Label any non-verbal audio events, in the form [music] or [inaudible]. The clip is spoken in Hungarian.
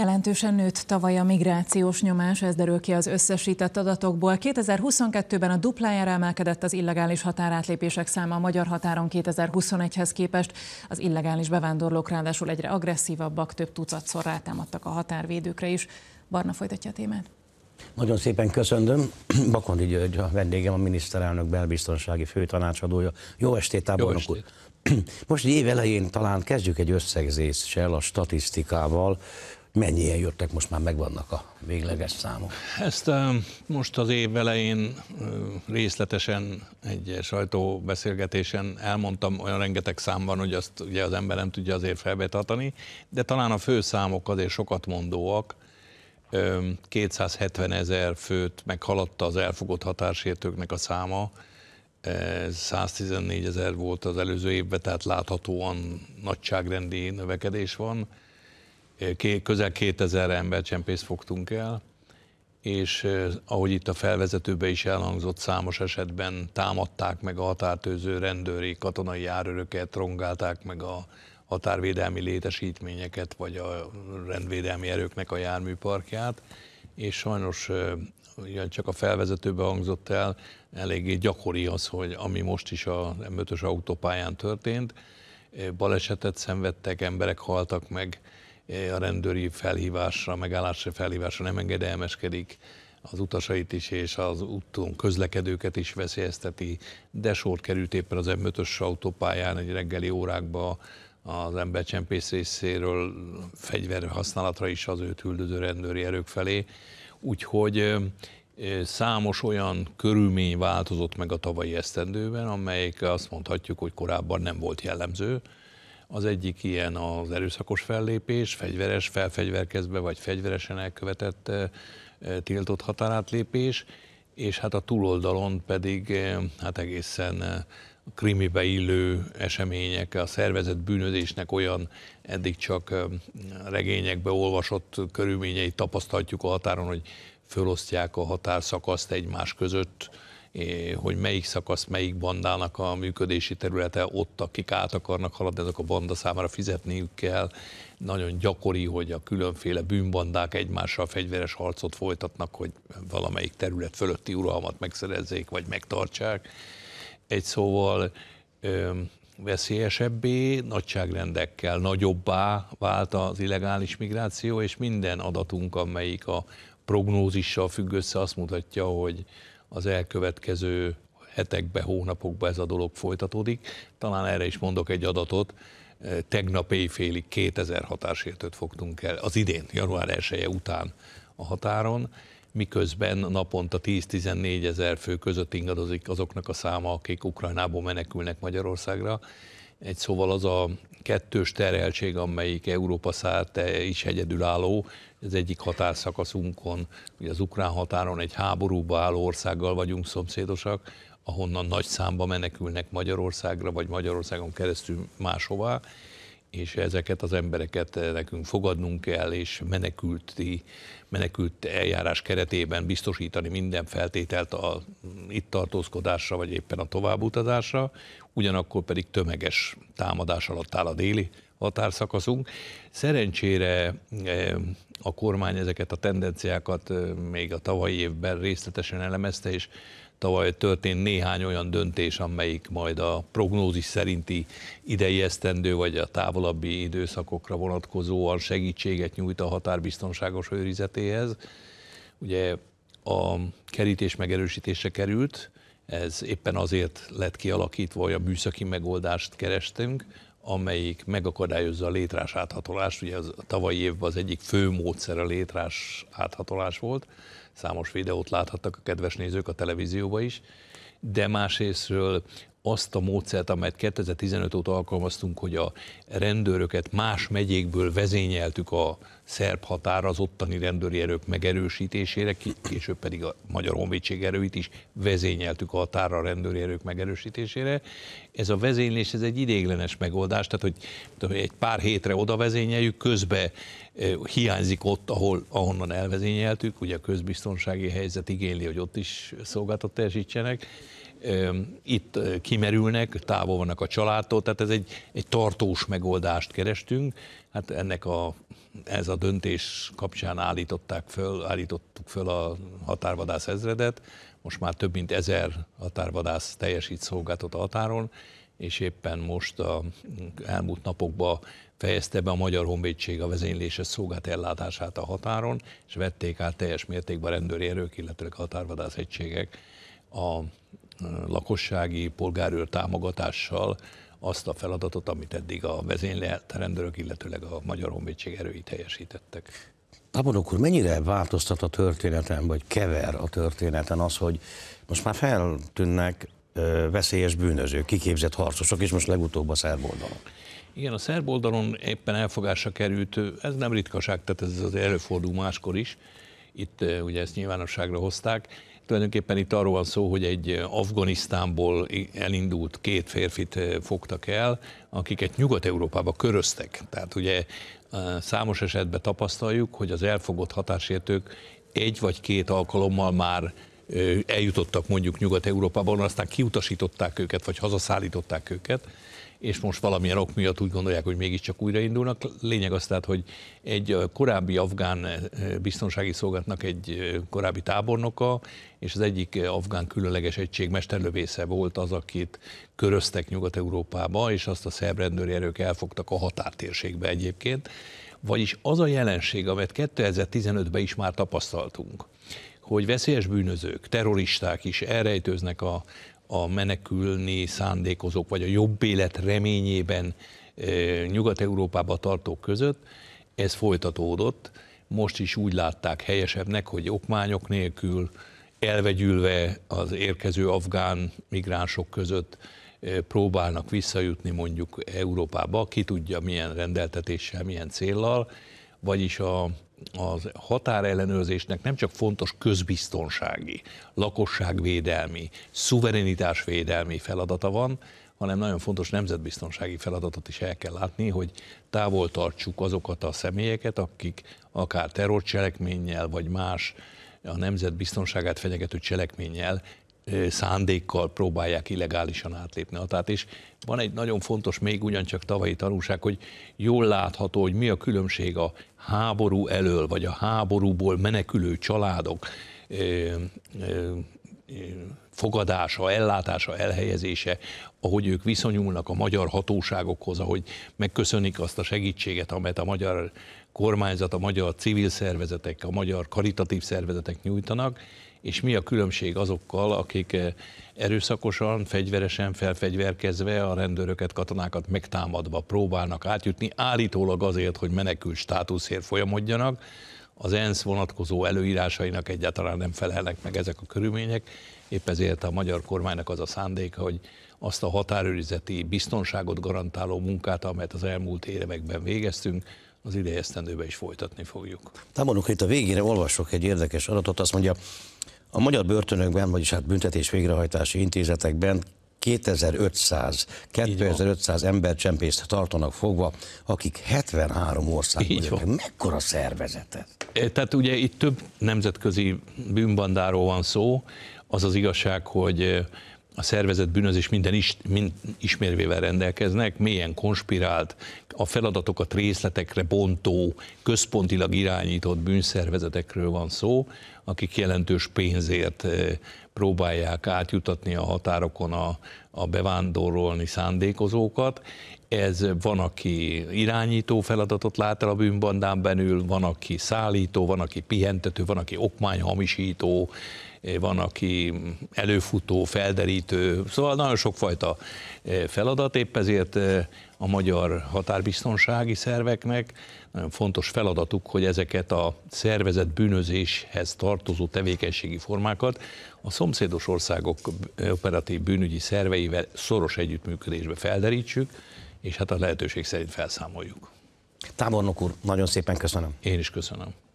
Jelentősen nőtt tavaly a migrációs nyomás, ez derül ki az összesített adatokból. 2022-ben a duplájára emelkedett az illegális határátlépések száma a magyar határon 2021-hez képest. Az illegális bevándorlók ráadásul egyre agresszívabbak, több tucatszor rátámadtak a határvédőkre is. Barna folytatja a témát. Nagyon szépen köszönöm. [clears throat] Bakondi György a vendégem, a miniszterelnök belbiztonsági főtanácsadója. Jó estét, tábornok úr! [clears throat] Most egy év elején talán kezdjük egy összegzéssel a statisztikával, Mennyien jöttek, most már megvannak a végleges számok? Ezt most az év elején részletesen egy sajtóbeszélgetésen elmondtam, olyan rengeteg szám van, hogy azt ugye az ember nem tudja azért felbetartani, de talán a fő számok azért sokat mondóak. 270 ezer főt meghaladta az elfogott határsértőknek a száma, 114 ezer volt az előző évben, tehát láthatóan nagyságrendi növekedés van közel 2000 embercsempészt fogtunk el, és ahogy itt a felvezetőbe is elhangzott, számos esetben támadták meg a határtőző rendőri katonai járőröket, rongálták meg a határvédelmi létesítményeket, vagy a rendvédelmi erőknek a járműparkját, és sajnos csak a felvezetőbe hangzott el, eléggé gyakori az, hogy ami most is a M5-ös autópályán történt, balesetet szenvedtek, emberek haltak meg, a rendőri felhívásra, megállásra felhívásra nem engedelmeskedik, az utasait is és az úton közlekedőket is veszélyezteti, de sor került éppen az M5-ös autópályán egy reggeli órákba az embercsempész részéről fegyver használatra is az őt üldöző rendőri erők felé. Úgyhogy számos olyan körülmény változott meg a tavalyi esztendőben, amelyik azt mondhatjuk, hogy korábban nem volt jellemző. Az egyik ilyen az erőszakos fellépés, fegyveres, felfegyverkezve vagy fegyveresen elkövetett eh, eh, tiltott határátlépés, és hát a túloldalon pedig eh, hát egészen krimibe illő események, a szervezett bűnözésnek olyan eddig csak regényekbe olvasott körülményeit tapasztaljuk a határon, hogy fölosztják a határszakaszt egymás között, hogy melyik szakasz, melyik bandának a működési területe ott, akik át akarnak haladni, ezek a banda számára fizetniük kell. Nagyon gyakori, hogy a különféle bűnbandák egymással fegyveres harcot folytatnak, hogy valamelyik terület fölötti uralmat megszerezzék, vagy megtartsák. Egy szóval veszélyesebbé, nagyságrendekkel nagyobbá vált az illegális migráció, és minden adatunk, amelyik a prognózissal függ össze, azt mutatja, hogy az elkövetkező hetekbe, hónapokba ez a dolog folytatódik. Talán erre is mondok egy adatot, eh, tegnap éjfélig 2000 határsértőt fogtunk el az idén, január 1 -e után a határon, miközben naponta 10-14 ezer fő között ingadozik azoknak a száma, akik Ukrajnából menekülnek Magyarországra, egy szóval az a kettős terheltség, amelyik Európa szerte is egyedülálló, az egyik határszakaszunkon, ugye az ukrán határon egy háborúba álló országgal vagyunk szomszédosak, ahonnan nagy számba menekülnek Magyarországra, vagy Magyarországon keresztül máshová, és ezeket az embereket eh, nekünk fogadnunk kell, és menekülti, menekült eljárás keretében biztosítani minden feltételt a mm, itt tartózkodásra, vagy éppen a továbbutazásra, ugyanakkor pedig tömeges támadás alatt áll a déli határszakaszunk. Szerencsére eh, a kormány ezeket a tendenciákat eh, még a tavalyi évben részletesen elemezte, és tavaly történt néhány olyan döntés, amelyik majd a prognózis szerinti idei esztendő vagy a távolabbi időszakokra vonatkozóan segítséget nyújt a határbiztonságos őrizetéhez. Ugye a kerítés megerősítése került, ez éppen azért lett kialakítva, hogy a műszaki megoldást kerestünk, amelyik megakadályozza a létrás áthatolást. Ugye az, a tavalyi évben az egyik fő módszer a létrás áthatolás volt. Számos videót láthattak a kedves nézők a televízióban is. De másrésztről azt a módszert, amelyet 2015 óta alkalmaztunk, hogy a rendőröket más megyékből vezényeltük a szerb határa az ottani rendőri erők megerősítésére, később pedig a Magyar Honvédség erőit is vezényeltük a határa a rendőri erők megerősítésére. Ez a vezénylés, ez egy idéglenes megoldás, tehát hogy egy pár hétre oda vezényeljük, közbe hiányzik ott, ahol, ahonnan elvezényeltük, ugye a közbiztonsági helyzet igényli, hogy ott is szolgáltat teljesítsenek, itt kimerülnek, távol vannak a családtól, tehát ez egy, egy tartós megoldást kerestünk. Hát ennek a, ez a döntés kapcsán állították föl, állítottuk föl a határvadász ezredet, most már több mint ezer határvadász teljesít szolgáltat a határon, és éppen most a elmúlt napokban fejezte be a Magyar Honvédség a vezényléses szolgált ellátását a határon, és vették át teljes mértékben a rendőri erők, illetve a határvadász egységek a lakossági polgárőr támogatással azt a feladatot, amit eddig a rendőrök, illetőleg a Magyar Honvédség erői teljesítettek. Tabonok úr, mennyire változtat a történeten, vagy kever a történeten az, hogy most már feltűnnek veszélyes bűnözők, kiképzett harcosok, és most legutóbb a szerb oldalon. Igen, a szerb oldalon éppen elfogásra került, ez nem ritkaság, tehát ez az előfordul máskor is, itt ugye ezt nyilvánosságra hozták, Tulajdonképpen itt arról van szó, hogy egy Afganisztánból elindult két férfit fogtak el, akiket Nyugat-Európába köröztek. Tehát ugye számos esetben tapasztaljuk, hogy az elfogott határsértők egy vagy két alkalommal már eljutottak mondjuk Nyugat-Európában, aztán kiutasították őket, vagy hazaszállították őket, és most valamilyen ok miatt úgy gondolják, hogy mégiscsak újraindulnak. Lényeg az tehát, hogy egy korábbi afgán biztonsági szolgálatnak egy korábbi tábornoka, és az egyik afgán különleges egység mesterlövésze volt az, akit köröztek Nyugat-Európába, és azt a szerb rendőri erők elfogtak a határtérségbe egyébként. Vagyis az a jelenség, amit 2015-ben is már tapasztaltunk, hogy veszélyes bűnözők, terroristák is elrejtőznek a, a menekülni szándékozók, vagy a jobb élet reményében Nyugat-Európába tartók között, ez folytatódott. Most is úgy látták helyesebbnek, hogy okmányok nélkül, elvegyülve az érkező afgán migránsok között próbálnak visszajutni mondjuk Európába, ki tudja milyen rendeltetéssel, milyen céllal, vagyis a, az határellenőrzésnek nem csak fontos közbiztonsági, lakosságvédelmi, szuverenitásvédelmi feladata van, hanem nagyon fontos nemzetbiztonsági feladatot is el kell látni, hogy távol tartsuk azokat a személyeket, akik akár terrorcselekménnyel vagy más a nemzet biztonságát fenyegető cselekménnyel szándékkal próbálják illegálisan átlépni a tát. És van egy nagyon fontos, még ugyancsak tavalyi tanulság, hogy jól látható, hogy mi a különbség a háború elől, vagy a háborúból menekülő családok fogadása, ellátása, elhelyezése, ahogy ők viszonyulnak a magyar hatóságokhoz, ahogy megköszönik azt a segítséget, amelyet a magyar kormányzat, a magyar civil szervezetek, a magyar karitatív szervezetek nyújtanak, és mi a különbség azokkal, akik eh, erőszakosan, fegyveresen felfegyverkezve a rendőröket, katonákat megtámadva próbálnak átjutni, állítólag azért, hogy menekül státuszért folyamodjanak, az ENSZ vonatkozó előírásainak egyáltalán nem felelnek meg ezek a körülmények, épp ezért a magyar kormánynak az a szándéka, hogy azt a határőrizeti biztonságot garantáló munkát, amelyet az elmúlt években végeztünk, az idei is folytatni fogjuk. Támadunk itt a végére, olvasok egy érdekes adatot, azt mondja, a magyar börtönökben, vagyis hát büntetés végrehajtási intézetekben 2500, 2500 ember csempészt tartanak fogva, akik 73 országban Mekkora szervezetet? Tehát ugye itt több nemzetközi bűnbandáról van szó, az az igazság, hogy a szervezet bűnözés minden is, mind ismérvével rendelkeznek, mélyen konspirált, a feladatokat részletekre bontó, központilag irányított bűnszervezetekről van szó, akik jelentős pénzért eh, próbálják átjutatni a határokon a a bevándorolni szándékozókat. Ez van, aki irányító feladatot lát el a bűnbandán belül, van, aki szállító, van, aki pihentető, van, aki okmányhamisító, van, aki előfutó, felderítő, szóval nagyon sokfajta e, feladat, épp ezért e, a magyar határbiztonsági szerveknek nagyon fontos feladatuk, hogy ezeket a szervezett bűnözéshez tartozó tevékenységi formákat a szomszédos országok operatív bűnügyi szervei szakembereivel szoros együttműködésbe felderítsük, és hát a lehetőség szerint felszámoljuk. Tábornok úr, nagyon szépen köszönöm. Én is köszönöm.